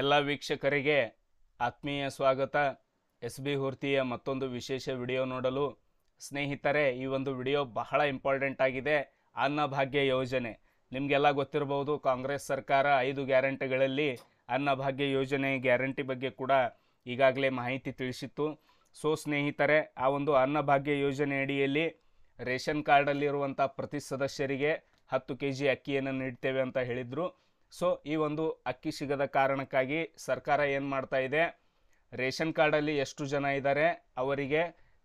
ಎಲ್ಲ ವೀಕ್ಷಕರಿಗೆ ಆತ್ಮೀಯ ಸ್ವಾಗತ ಎಸ್ ಬಿ ಹೂರ್ತಿಯ ಮತ್ತೊಂದು ವಿಶೇಷ ವಿಡಿಯೋ ನೋಡಲು ಸ್ನೇಹಿತರೆ ಈ ಒಂದು ವಿಡಿಯೋ ಬಹಳ ಇಂಪಾರ್ಟೆಂಟ್ ಆಗಿದೆ ಅನ್ನಭಾಗ್ಯ ಯೋಜನೆ ನಿಮಗೆಲ್ಲ ಗೊತ್ತಿರಬಹುದು ಕಾಂಗ್ರೆಸ್ ಸರ್ಕಾರ ಐದು ಗ್ಯಾರಂಟಿಗಳಲ್ಲಿ ಅನ್ನಭಾಗ್ಯ ಯೋಜನೆ ಗ್ಯಾರಂಟಿ ಬಗ್ಗೆ ಕೂಡ ಈಗಾಗಲೇ ಮಾಹಿತಿ ತಿಳಿಸಿತ್ತು ಸೊ ಸ್ನೇಹಿತರೆ ಆ ಒಂದು ಅನ್ನಭಾಗ್ಯ ಯೋಜನೆ ಅಡಿಯಲ್ಲಿ ರೇಷನ್ ಕಾರ್ಡಲ್ಲಿರುವಂಥ ಪ್ರತಿ ಸದಸ್ಯರಿಗೆ ಹತ್ತು ಕೆ ಜಿ ಅಕ್ಕಿಯನ್ನು ನೀಡ್ತೇವೆ ಅಂತ ಹೇಳಿದರು ಸೊ ಈ ಒಂದು ಅಕ್ಕಿ ಸಿಗದ ಕಾರಣಕ್ಕಾಗಿ ಸರ್ಕಾರ ಏನು ಮಾಡ್ತಾ ಇದೆ ರೇಷನ್ ಕಾರ್ಡಲ್ಲಿ ಎಷ್ಟು ಜನ ಇದ್ದಾರೆ ಅವರಿಗೆ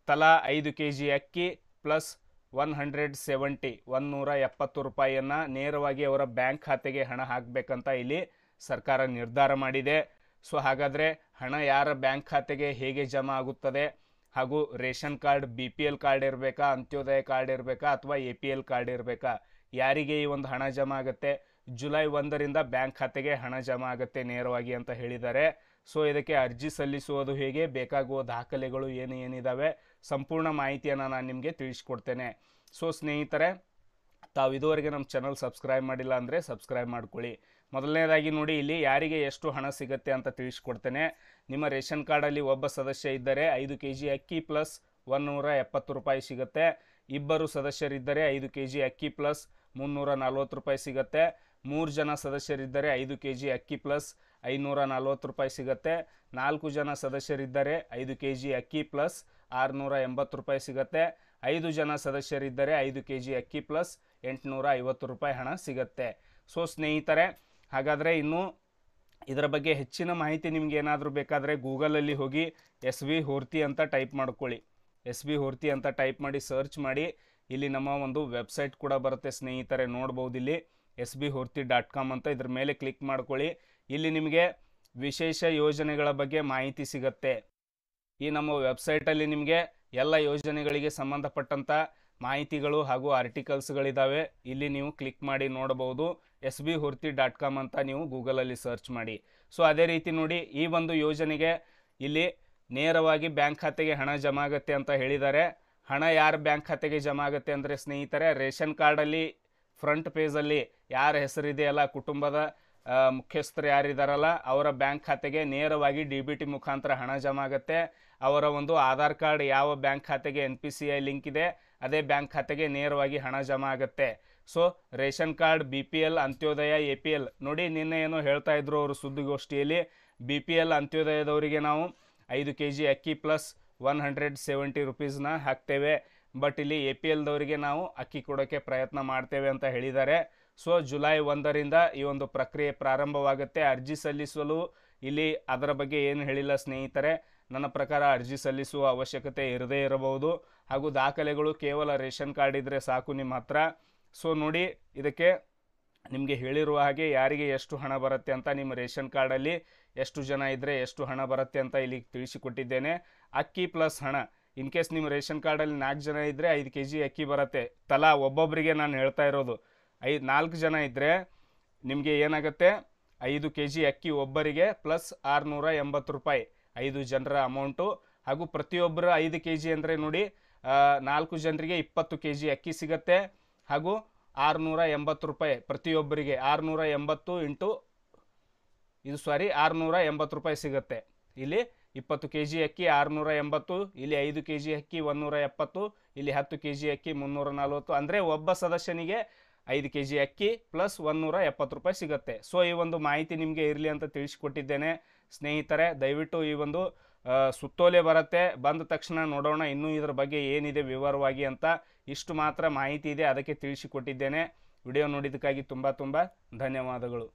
ತಲಾ ಐದು ಕೆ ಜಿ ಅಕ್ಕಿ ಪ್ಲಸ್ ಒನ್ ಹಂಡ್ರೆಡ್ ಸೆವೆಂಟಿ ಒನ್ನೂರ ಎಪ್ಪತ್ತು ರೂಪಾಯಿಯನ್ನು ನೇರವಾಗಿ ಅವರ ಬ್ಯಾಂಕ್ ಖಾತೆಗೆ ಹಣ ಹಾಕಬೇಕಂತ ಇಲ್ಲಿ ಸರ್ಕಾರ ನಿರ್ಧಾರ ಮಾಡಿದೆ ಸೊ ಹಾಗಾದರೆ ಹಣ ಯಾರ ಬ್ಯಾಂಕ್ ಖಾತೆಗೆ ಹೇಗೆ ಜಮಾ ಆಗುತ್ತದೆ ಹಾಗೂ ration card B P L card ಇರಬೇಕಾ ಅಂತ್ಯೋದಯ ಕಾರ್ಡ್ ಇರಬೇಕಾ ಅಥವಾ ಎ ಪಿ ಎಲ್ ಕಾರ್ಡ್ ಇರಬೇಕಾ ಯಾರಿಗೆ ಈ ಒಂದು ಹಣ ಜಮಾ ಆಗುತ್ತೆ ಜುಲೈ ಒಂದರಿಂದ ಬ್ಯಾಂಕ್ ಖಾತೆಗೆ ಹಣ ಜಮಾ ಆಗುತ್ತೆ ನೇರವಾಗಿ ಅಂತ ಹೇಳಿದ್ದಾರೆ ಸೊ ಇದಕ್ಕೆ ಅರ್ಜಿ ಸಲ್ಲಿಸುವುದು ಹೇಗೆ ಬೇಕಾಗುವ ದಾಖಲೆಗಳು ಏನು ಏನಿದ್ದಾವೆ ಸಂಪೂರ್ಣ ಮಾಹಿತಿಯನ್ನು ನಾನು ನಿಮಗೆ ತಿಳಿಸ್ಕೊಡ್ತೇನೆ ಸೊ ಸ್ನೇಹಿತರೆ ತಾವು ಇದುವರೆಗೆ ನಮ್ಮ ಚಾನಲ್ ಸಬ್ಸ್ಕ್ರೈಬ್ ಮಾಡಿಲ್ಲ ಅಂದರೆ ಸಬ್ಸ್ಕ್ರೈಬ್ ಮಾಡ್ಕೊಳ್ಳಿ ಮೊದಲನೇದಾಗಿ ನೋಡಿ ಇಲ್ಲಿ ಯಾರಿಗೆ ಎಷ್ಟು ಹಣ ಸಿಗುತ್ತೆ ಅಂತ ತಿಳಿಸ್ಕೊಡ್ತೇನೆ ನಿಮ್ಮ ರೇಷನ್ ಕಾರ್ಡಲ್ಲಿ ಒಬ್ಬ ಸದಸ್ಯ ಇದ್ದರೆ ಐದು ಕೆ ಜಿ ಅಕ್ಕಿ ಪ್ಲಸ್ ಒನ್ನೂರ ಎಪ್ಪತ್ತು ರೂಪಾಯಿ ಸಿಗುತ್ತೆ ಇಬ್ಬರು ಸದಸ್ಯರಿದ್ದರೆ ಐದು ಕೆ ಜಿ ಅಕ್ಕಿ ಪ್ಲಸ್ ಮುನ್ನೂರ ನಲ್ವತ್ತು ರೂಪಾಯಿ ಸಿಗುತ್ತೆ ಮೂರು ಜನ ಸದಸ್ಯರಿದ್ದರೆ ಐದು ಕೆ ಜಿ ಅಕ್ಕಿ ಪ್ಲಸ್ ಐನೂರ ನಲ್ವತ್ತು ರೂಪಾಯಿ ಸಿಗುತ್ತೆ ನಾಲ್ಕು ಜನ ಸದಸ್ಯರಿದ್ದರೆ ಐದು ಕೆ ಜಿ ಅಕ್ಕಿ ಪ್ಲಸ್ ಆರುನೂರ ಎಂಬತ್ತು ರೂಪಾಯಿ ಸಿಗುತ್ತೆ ಐದು ಜನ ಸದಸ್ಯರಿದ್ದರೆ ಐದು ಕೆ ಜಿ ಅಕ್ಕಿ ಪ್ಲಸ್ ಎಂಟುನೂರ ಐವತ್ತು ರೂಪಾಯಿ ಹಣ ಸಿಗುತ್ತೆ ಸೊ ಸ್ನೇಹಿತರೆ ಹಾಗಾದರೆ ಇನ್ನು ಇದರ ಬಗ್ಗೆ ಹೆಚ್ಚಿನ ಮಾಹಿತಿ ನಿಮ್ಗೆ ಏನಾದರೂ ಬೇಕಾದರೆ ಗೂಗಲಲ್ಲಿ ಹೋಗಿ ಎಸ್ ವಿ ಹೋರ್ತಿ ಅಂತ ಟೈಪ್ ಮಾಡ್ಕೊಳ್ಳಿ ಎಸ್ ವಿ ಹೋರ್ತಿ ಅಂತ ಟೈಪ್ ಮಾಡಿ ಸರ್ಚ್ ಮಾಡಿ ಇಲ್ಲಿ ನಮ್ಮ ಒಂದು ವೆಬ್ಸೈಟ್ ಕೂಡ ಬರುತ್ತೆ ಸ್ನೇಹಿತರೆ ನೋಡ್ಬೋದು ಇಲ್ಲಿ S B Horti dot com ಅಂತ ಇದ್ರ ಮೇಲೆ ಕ್ಲಿಕ್ ಮಾಡ್ಕೊಳ್ಳಿ ಇಲ್ಲಿ ನಿಮಗೆ ವಿಶೇಷ ಯೋಜನೆಗಳ ಬಗ್ಗೆ ಮಾಹಿತಿ ಸಿಗತ್ತೆ ಈ ನಮ್ಮ ವೆಬ್ಸೈಟಲ್ಲಿ ನಿಮಗೆ ಎಲ್ಲ ಯೋಜನೆಗಳಿಗೆ ಸಂಬಂಧಪಟ್ಟಂಥ ಮಾಹಿತಿಗಳು ಹಾಗೂ ಆರ್ಟಿಕಲ್ಸ್ಗಳಿದ್ದಾವೆ ಇಲ್ಲಿ ನೀವು ಕ್ಲಿಕ್ ಮಾಡಿ ನೋಡಬಹುದು S B Hurti dot com ಅಂತ ನೀವು ಗೂಗಲಲ್ಲಿ ಸರ್ಚ್ ಮಾಡಿ ಸೊ ಅದೇ ರೀತಿ ನೋಡಿ ಈ ಒಂದು ಯೋಜನೆಗೆ ಇಲ್ಲಿ ನೇರವಾಗಿ ಬ್ಯಾಂಕ್ ಖಾತೆಗೆ ಹಣ ಜಮಾ ಆಗತ್ತೆ ಅಂತ ಹೇಳಿದ್ದಾರೆ ಹಣ ಯಾರ ಬ್ಯಾಂಕ್ ಖಾತೆಗೆ ಜಮಾ ಆಗುತ್ತೆ ಅಂದರೆ ಸ್ನೇಹಿತರೆ ರೇಷನ್ ಕಾರ್ಡಲ್ಲಿ ಫ್ರಂಟ್ ಪೇಜಲ್ಲಿ ಯಾರ ಹೆಸರಿದೆಯಲ್ಲ ಕುಟುಂಬದ ಮುಖ್ಯಸ್ಥರು ಯಾರಿದಾರಲ್ಲ ಅವರ ಬ್ಯಾಂಕ್ ಖಾತೆಗೆ ನೇರವಾಗಿ ಡಿ ಬಿ ಟಿ ಮುಖಾಂತರ ಹಣ ಜಮಾ ಆಗುತ್ತೆ ಅವರ ಒಂದು ಆಧಾರ್ ಕಾರ್ಡ್ ಯಾವ ಬ್ಯಾಂಕ್ ಖಾತೆಗೆ N P C I link ಇದೆ ಅದೇ ಬ್ಯಾಂಕ್ ಖಾತೆಗೆ ನೇರವಾಗಿ ಹಣ ಜಮಾ ಆಗುತ್ತೆ so ration card B P L Antyodaya A P L ನೋಡಿ ನಿನ್ನೆ ಏನೋ ಹೇಳ್ತಾ ಇದ್ರು ಅವರು ಸುದ್ದಿಗೋಷ್ಠಿಯಲ್ಲಿ ಬಿ ಪಿ ಎಲ್ ಅಂತ್ಯೋದಯದವರಿಗೆ ನಾವು ಐದು ಕೆ ಜಿ ಅಕ್ಕಿ ಪ್ಲಸ್ ಒನ್ ಹಂಡ್ರೆಡ್ ಸೆವೆಂಟಿ ರುಪೀಸ್ನ ಹಾಕ್ತೇವೆ ಬಟ್ ಇಲ್ಲಿ ಎ ಪಿ ಎಲ್ದವರಿಗೆ ನಾವು ಅಕ್ಕಿ ಕೊಡೋಕ್ಕೆ ಪ್ರಯತ್ನ ಮಾಡ್ತೇವೆ ಅಂತ ಹೇಳಿದ್ದಾರೆ ಸೊ ಜುಲೈ ಒಂದರಿಂದ ಈ ಒಂದು ಪ್ರಕ್ರಿಯೆ ಪ್ರಾರಂಭವಾಗುತ್ತೆ ಅರ್ಜಿ ಸಲ್ಲಿಸಲು ಇಲ್ಲಿ ಅದರ ಬಗ್ಗೆ ಏನು ಹೇಳಿಲ್ಲ ಸ್ನೇಹಿತರೆ ನನ್ನ ಪ್ರಕಾರ ಅರ್ಜಿ ಸಲ್ಲಿಸುವ ಅವಶ್ಯಕತೆ ಇರದೇ ಇರಬಹುದು ಹಾಗೂ ದಾಖಲೆಗಳು ಕೇವಲ ರೇಷನ್ ಕಾರ್ಡ್ ಇದ್ದರೆ ಸಾಕು ನಿಮ್ಮ ಹತ್ರ ಸೊ ನೋಡಿ ಇದಕ್ಕೆ ನಿಮಗೆ ಹೇಳಿರುವ ಹಾಗೆ ಯಾರಿಗೆ ಎಷ್ಟು ಹಣ ಬರುತ್ತೆ ಅಂತ ನಿಮ್ಮ ರೇಷನ್ ಕಾರ್ಡಲ್ಲಿ ಎಷ್ಟು ಜನ ಇದ್ದರೆ ಎಷ್ಟು ಹಣ ಬರುತ್ತೆ ಅಂತ ಇಲ್ಲಿ ತಿಳಿಸಿಕೊಟ್ಟಿದ್ದೇನೆ ಅಕ್ಕಿ ಪ್ಲಸ್ ಹಣ ಇನ್ ಕೇಸ್ ನಿಮ್ಮ ರೇಷನ್ ಕಾರ್ಡಲ್ಲಿ ನಾಲ್ಕು ಜನ ಇದ್ದರೆ ಐದು ಕೆ ಜಿ ಅಕ್ಕಿ ಬರುತ್ತೆ ತಲಾ ಒಬ್ಬೊಬ್ಬರಿಗೆ ನಾನು ಹೇಳ್ತಾ ಇರೋದು ಐದು ನಾಲ್ಕು ಜನ ಇದ್ದರೆ ನಿಮಗೆ ಏನಾಗುತ್ತೆ ಐದು ಕೆ ಜಿ ಅಕ್ಕಿ ಒಬ್ಬರಿಗೆ ಪ್ಲಸ್ ಆರುನೂರ ಎಂಬತ್ತು ರೂಪಾಯಿ ಐದು ಜನರ ಅಮೌಂಟು ಹಾಗೂ ಪ್ರತಿಯೊಬ್ಬರ ಐದು ಕೆ ಜಿ ಅಂದರೆ ನೋಡಿ ನಾಲ್ಕು ಜನರಿಗೆ ಇಪ್ಪತ್ತು ಕೆ ಜಿ ಅಕ್ಕಿ ಸಿಗತ್ತೆ ಹಾಗೂ ಆರುನೂರ ಎಂಬತ್ತು ರೂಪಾಯಿ ಪ್ರತಿಯೊಬ್ಬರಿಗೆ ಆರುನೂರ ಎಂಬತ್ತು ಇಂಟು ಇದು ಸಾರಿ ಆರುನೂರ ಎಂಬತ್ತು ರೂಪಾಯಿ ಸಿಗುತ್ತೆ ಇಲ್ಲಿ ಇಪ್ಪತ್ತು ಕೆ ಜಿ ಅಕ್ಕಿ ಆರುನೂರ ಎಂಬತ್ತು ಇಲ್ಲಿ ಐದು ಕೆ ಜಿ ಅಕ್ಕಿ ಒಂದೂರ ಎಪ್ಪತ್ತು ಇಲ್ಲಿ ಹತ್ತು ಕೆ ಜಿ ಅಕ್ಕಿ ಮುನ್ನೂರ ನಲ್ವತ್ತು ಅಂದರೆ ಒಬ್ಬ ಸದಸ್ಯನಿಗೆ ಐದು ಕೆ ಜಿ ಅಕ್ಕಿ ಪ್ಲಸ್ ಒಂದೂರ ಎಪ್ಪತ್ತು ರೂಪಾಯಿ ಸಿಗುತ್ತೆ ಸೊ ಈ ಒಂದು ಮಾಹಿತಿ ನಿಮಗೆ ಇರಲಿ ಅಂತ ತಿಳಿಸಿಕೊಟ್ಟಿದ್ದೇನೆ ಸ್ನೇಹಿತರೆ ದಯವಿಟ್ಟು ಈ ಒಂದು ಸುತ್ತೋಲೆ ಬರುತ್ತೆ ಬಂದ ತಕ್ಷಣ ನೋಡೋಣ ಇನ್ನೂ ಇದರ ಬಗ್ಗೆ ಏನಿದೆ ವಿವರವಾಗಿ ಅಂತ ಇಷ್ಟು ಮಾತ್ರ ಮಾಹಿತಿ ಇದೆ ಅದಕ್ಕೆ ತಿಳಿಸಿಕೊಟ್ಟಿದ್ದೇನೆ ವಿಡಿಯೋ ನೋಡಿದ್ದಕ್ಕಾಗಿ ತುಂಬ ತುಂಬ ಧನ್ಯವಾದಗಳು